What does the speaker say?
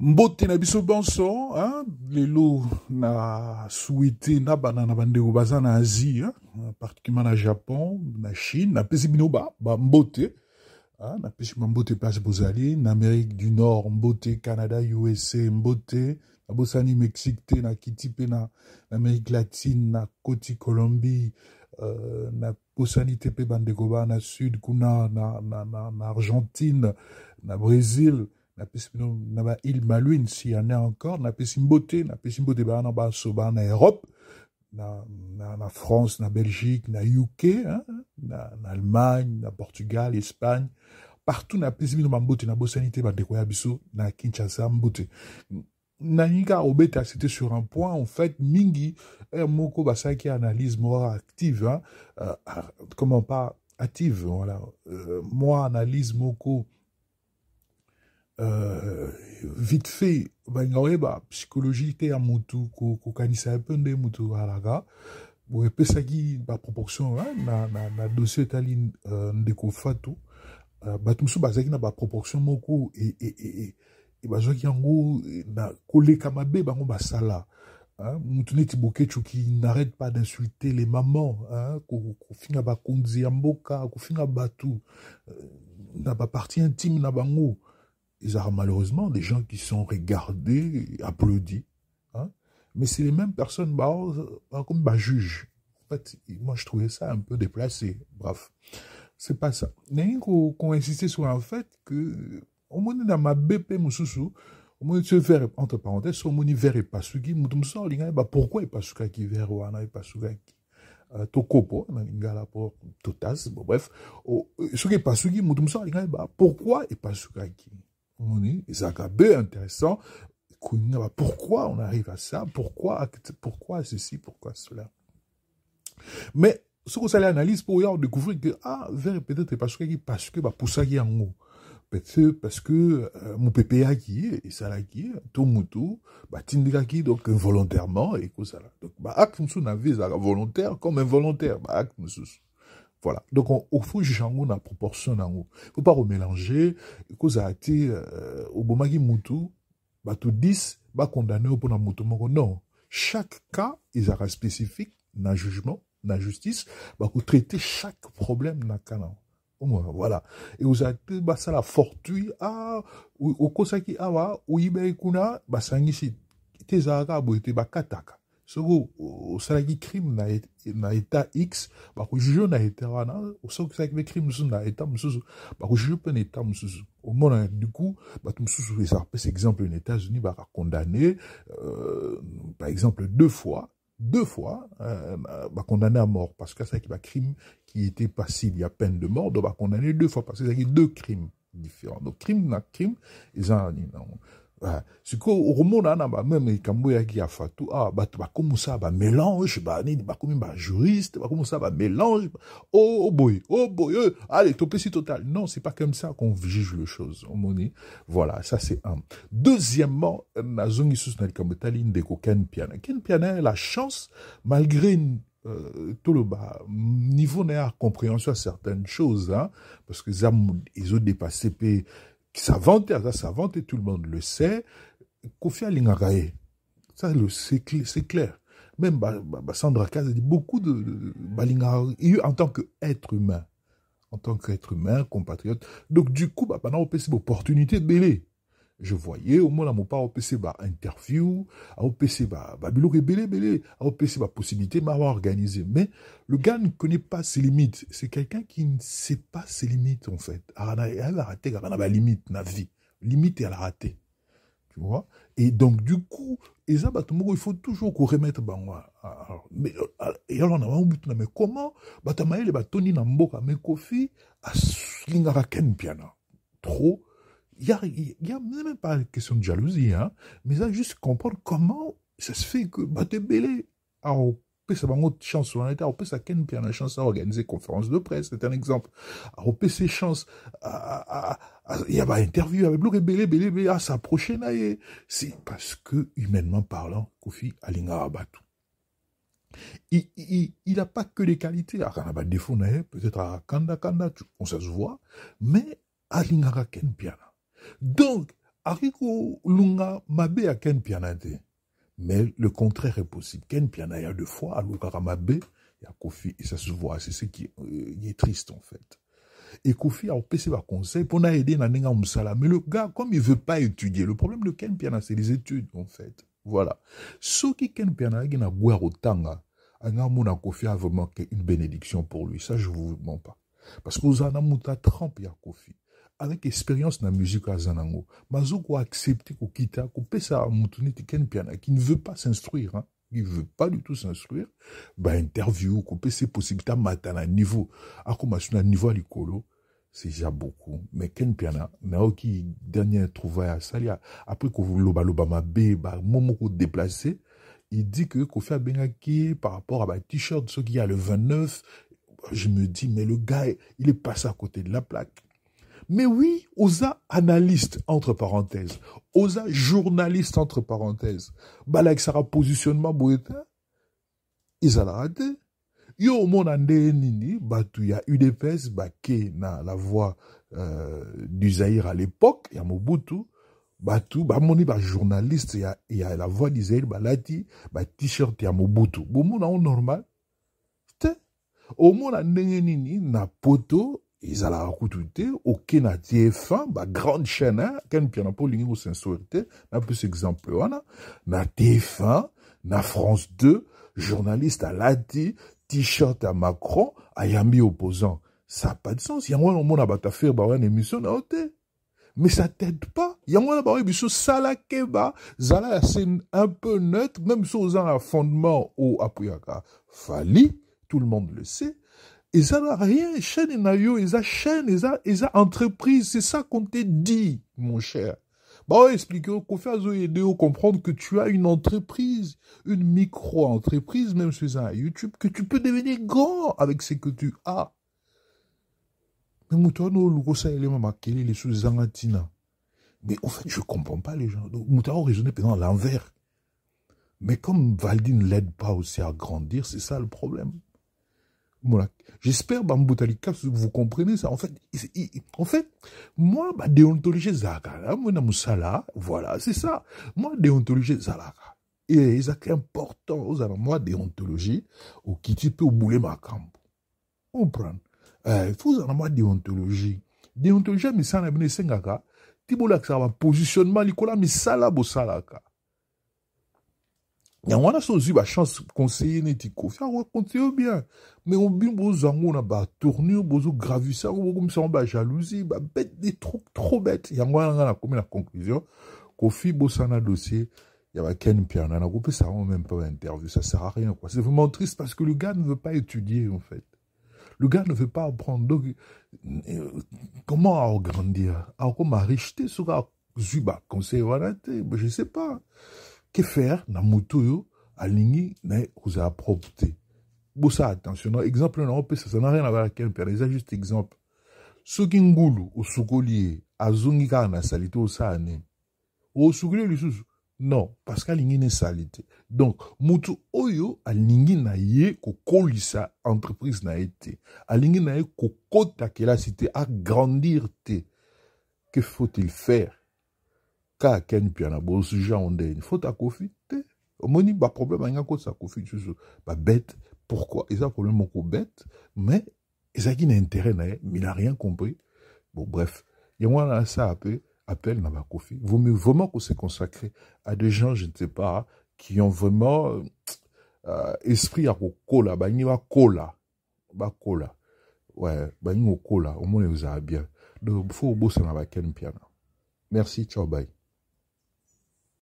mbote na biso bonso hein? lelo na na nabana na bandeko baza na asie hein? particulièrement na japon na chine napesi bino bambote hein? napesi bino mbote place bozali en amérique du nord mbote canada usa mbote nabosani mexique te nakiti na amérique latine na nakoti colombie euh, pas te mpe bandeko na sud kuna na, na, na, na argentine na brésil na il s'il y en a encore na beauté na beauté na en Europe na France na Belgique na UK hein na Allemagne na Portugal Espagne partout na pesimino bino na bosanité ba na Kinshasa na nika obeta c'était sur un point en fait mingi moko qui analyse moi active hein, euh, comment pas active voilà euh, moi analyse moko Uh, vite fait balinga koyeba psychologie te ya motu kokanisa ko mpe nde motu alaka bo epesaki baproportion na, na, na dossier etali uh, ndeko fatu uh, bato mosusu bazalaki na baproportion moko e, e, e, e bazwaki yango na koleka mabe bango basala motu neti bokechuki narrête pas d'insulter les mamans kofinga bakonzi ya mboka kofinga bato euh, na baparti intime na bango ils ont malheureusement des gens qui sont regardés, applaudis. Hein? Mais c'est les mêmes personnes, bah, euh, comme bah, juge. En fait, moi, je trouvais ça un peu déplacé. Bref, c'est pas ça. Mais qu'on qu sur le fait que, au moins, dans ma BP Moussoussou, au moins, tu verre, entre parenthèses, au moins, verre et pas ce qui, moutoumsor, bah, pourquoi et pas ce qui, verre, ou et pas ce qui. Euh, tokopo na hein, lingala po totas bon bref est epasukaki moto mosusu alingaki bah pourquoi qui Zagabé, intéressant. Ah, pourquoi on arrive à ça Pourquoi pourquoi ceci Pourquoi cela Mais ce que ça l'analyse pour découvrir que ah vers peut-être parce que parce que bah pour ça il y a un peut-être parce que euh, mon pépé a qui et ça l'a qui tout tout bah tindra qui donc volontairement et que ça donc bah acte nous n'avait volontaire comme involontaire bah acte nous voilà. Donc, on, au fond, jango na proportion haut. nango. Faut pas remélanger. Cause a été, au euh, au bomagi mutu, bah, tout 10, bah, condamné au bon mutu moko. Non. Chaque cas, il aura spécifique, na jugement, na justice, bah, qu'on traiter chaque problème na moins, Voilà. Et vous avez, bah, ça la fortune ah, au kosaki awa, ou ibe kuna, bah, sangi si, te zaka, bo, te kataka. Sogo, osalaki crime na, na état X, bakojuge na état wana, osokisalaki mpe crime mosusu na état mosusu, bakojuge mpe na état mosusu. omonaka du coup bato mosusu eza apesa exemple na états-unis bakakondamne condamné, euh, par exemple deux fois deux fois euh, condamné à mort parce un ça qui était passé, il y a peine de mort donc condamné deux fois parce que c'est deux crimes différents donc crime na crime ils ont... Ah, sikoyo okomona na bameme likambo oyaki ya fatu awa ah, bato bakomosala bamélange banini bakomi bajuriste bakomosala bamélange oh, oh boy oh boy eh, allez topesi total non c'est pas comme ça qu'on juge le chose omoni eh. voilà ça c'est un deuxièmement nazongi susu na likambo etali ndeko ken piana ken piana la chance malgré Euh, tout le bas niveau n'est à compréhension à certaines choses hein, parce que ils ont dépassé qui ça et tout le monde le sait, Kofi Alingaka Ça, c'est clair. Même Sandra Kaz a dit beaucoup de, eu en tant qu'être humain, en tant qu'être humain, compatriote. Donc, du coup, bah, on peut opportunité de bébé je voyais au moins la mon pas pc ba interview à OPC ba babilo belé belé à OPC ba possibilité m'avoir organisé mais le gars ne connaît pas ses limites c'est quelqu'un qui ne sait pas ses limites en fait raté elle a raté la limite la vie limite elle a raté tu vois et donc du coup et ça il faut toujours qu'on remette bah mais et alors on a un but mais comment bah bah Tony piano trop il n'y a, y a, même pas une question de jalousie, hein, mais faut juste comprendre comment ça se fait que Batebele a opesa bango chance a apesaki sa na chance à organiser conférence de presse c'est un exemple a chances apesa chance avec bainterview Bélé, ebelebelebe à sa prochaine e. c'est parce que humainement parlant kofi Alinga Batou il, il, il a pas que des qualités. à badefo peut-être peut-être Kanda on sait se voit mais Alinga ken donc, Ariko Lunga Mabe a Ken Mais le contraire est possible. Ken y a deux fois, il y a Kofi, et ça se voit, c'est ce qui euh, est, triste en fait. Et Kofi a opéré par conseil pour aider Nanenga Moussala. Mais le gars, comme il veut pas étudier, le problème de Ken Piana, c'est les études en fait. Voilà. Ce qui Ken Piana, il n'a guère autant, Kofi a vraiment une bénédiction pour lui. Ça, je vous mens pas. Parce que muta Mouta ya Kofi. avec expérience na musique aza nango bazo koaccepte kokita kopesa motu neti ken mpiana qui ne veut pas s'instruire hein? qui ne veut pas du tout s'instruire bainterview kopesa possibilité amata na niveau akoma so na niveau ya likolo c'est déjà beaucoup mais ken mpiana naoki dernier trouvaille asali après kolobaloba mabe bamo moko déplace il dit que Kofi Abengaki, par rapport à ma t-shirt, ce qu'il y a le 29, je me dis, mais le gars, il est passé à côté de la plaque. Mais oui, Osa analyste, entre parenthèses. Osa journaliste, entre parenthèses. Balak sera positionnement, boeta. Ils allaient rater. Yo, mon ande nini, bah, UDPS, bah, qui na la voix, euh, du Zaïr à l'époque, ya Mobutu. Batu, ba moni ba journaliste, ya, a la voix du Zaïr, ba lati, ba t-shirt ya Mobutu. Bon, mon normal. O Au monde, nini, na poto, ezalaka kutu te okena tie fin bagrande chaîne kenpia na mpo olingi kosensori te na plus exemple wana na tie fin na france 2 journaliste alati t-shirt ya macron ayambi opposant ça pas de sens yango wana omona bato affaire baoya na émission na yo te mais ça t'aide pas yango wana baoyo biso sala keba zala ya scène un peu neutre même so oza na fondement o apuyaka fali tout le monde le sait ça na rien chaîne ont ils ont chaîne ils ont entreprise c'est ça qu'on t'a dit mon cher bah expliquer kofi azoyede yo comprendre que tu as une entreprise une micro entreprise même si c'est youtube que tu peux devenir grand avec ce que tu as mais en sous mais fait je ne comprends pas les gens moto wana raisonné à l'envers mais comme Valdi ne l'aide pas aussi à grandir, c'est ça le problème. Voilà. J'espère, Bamboutalika, vous comprenez ça. En fait, en fait, moi, ma déontologie Zakara, moi, Namusala, voilà, c'est ça. Moi, déontologie Zalaka. Et ça qui est important, aux moi, déontologie, au qui peux bouler ma camp. On prend. Il faut en moi déontologie. Déontologie, mais ça n'a pas de Tibolak, ça va positionnement, Nicolas, mais ça là, bosalaka la chance de conseiller neti kofi yango akontinue bien me obimi zango na gens qui ont bokomisa yango ba babete de trop trop a yango qui nga la conclusion kofi dossier il y Ken a ça même pas ça sert à rien, quoi. C'est vraiment triste parce que le gars ne veut pas étudier, en fait. Le gars ne veut pas apprendre. Euh, comment grandir Alors, comment sur Zuba, ben, je sais pas. ke faire na motu oyo alingi na ye kozala propre te bosala attention na exemple oyo naopesa ça na rien avara kempere eza juste exemple soki ngulu osukoli ye azongi kaka na sali te osala nini osukoli ye lisusu non parce que alingi na esali te donc motu oyo alingi na ye kokolisa entreprise na ye te alingi na ye kokota kelasi te agrandir te que faut-il faire ka akenpia na bozwa onde une moni à kofi te omoni sa anga tu kofi lisusu babete pourquoi ont problème moko bête mais ezalaki na intérêt na mais il a rien compris bon bref là ça asala peu appel na kofi vaut mieux vraiment qu'on se consacrer à des gens je ne sais pas qui ont vraiment euh, euh esprit ya kokola balingi ba bakola ouais balingi kokola vous a bien donc faut ba ken piano merci ciao bye